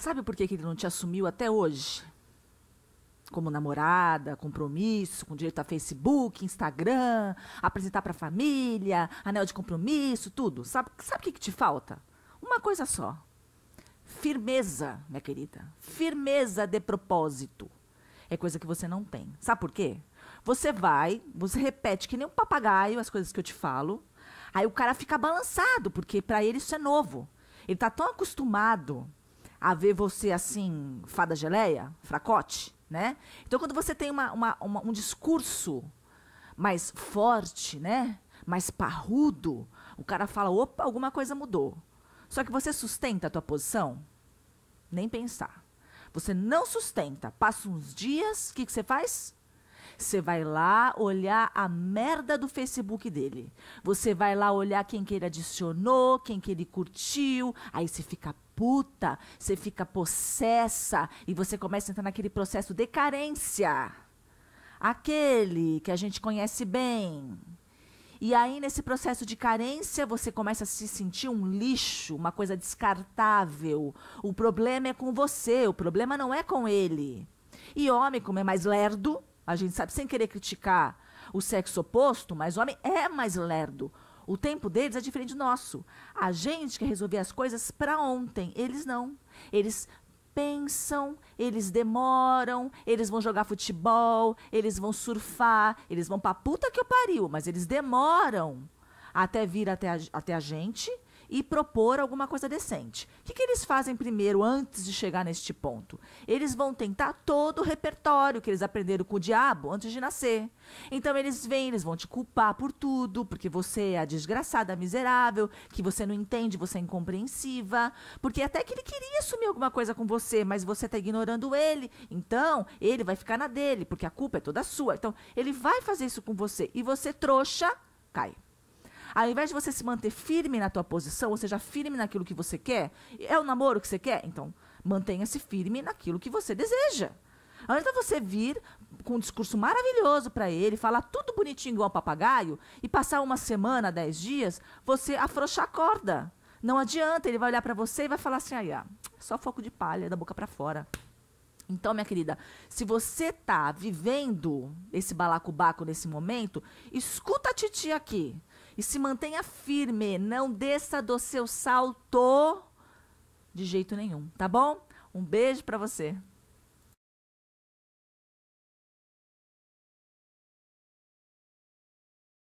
Sabe por que, ele não te assumiu até hoje? Como namorada, compromisso, com direito a Facebook, Instagram, apresentar para a família, anel de compromisso, tudo. Sabe o sabe que, que te falta? Uma coisa só. Firmeza, minha querida. Firmeza de propósito. É coisa que você não tem. Sabe por quê? Você vai, você repete que nem um papagaio as coisas que eu te falo. Aí o cara fica balançado, porque para ele isso é novo. Ele está tão acostumado a ver você assim, fada geleia, fracote, né? Então, quando você tem uma, uma, uma, um discurso mais forte, né? Mais parrudo, o cara fala, opa, alguma coisa mudou. Só que você sustenta a tua posição? Nem pensar. Você não sustenta. Passa uns dias, o que, que você faz? Você vai lá olhar a merda do Facebook dele. Você vai lá olhar quem que ele adicionou, quem que ele curtiu. Aí você fica puta, você fica possessa e você começa a entrar naquele processo de carência. Aquele que a gente conhece bem. E aí, nesse processo de carência, você começa a se sentir um lixo, uma coisa descartável. O problema é com você, o problema não é com ele. E homem, como é mais lerdo, a gente sabe, sem querer criticar o sexo oposto, mas o homem é mais lerdo. O tempo deles é diferente do nosso. A gente quer resolver as coisas para ontem, eles não. Eles pensam, eles demoram, eles vão jogar futebol, eles vão surfar, eles vão pra puta que eu pariu, mas eles demoram até vir até a, até a gente e propor alguma coisa decente. O que, que eles fazem primeiro antes de chegar neste ponto? Eles vão tentar todo o repertório que eles aprenderam com o diabo antes de nascer. Então eles vêm, eles vão te culpar por tudo, porque você é a desgraçada, a miserável, que você não entende, você é incompreensiva, porque até que ele queria assumir alguma coisa com você, mas você está ignorando ele. Então ele vai ficar na dele, porque a culpa é toda sua. Então ele vai fazer isso com você e você trouxa cai. Ao invés de você se manter firme na tua posição, ou seja, firme naquilo que você quer, é o namoro que você quer? Então, mantenha-se firme naquilo que você deseja. Ao invés de você vir com um discurso maravilhoso para ele, falar tudo bonitinho igual papagaio, e passar uma semana, dez dias, você afrouxar a corda. Não adianta, ele vai olhar para você e vai falar assim, aí, ah, só foco de palha, da boca para fora. Então, minha querida, se você tá vivendo esse balacobaco nesse momento, escuta a titia aqui e se mantenha firme, não desça do seu salto de jeito nenhum, tá bom? Um beijo para você.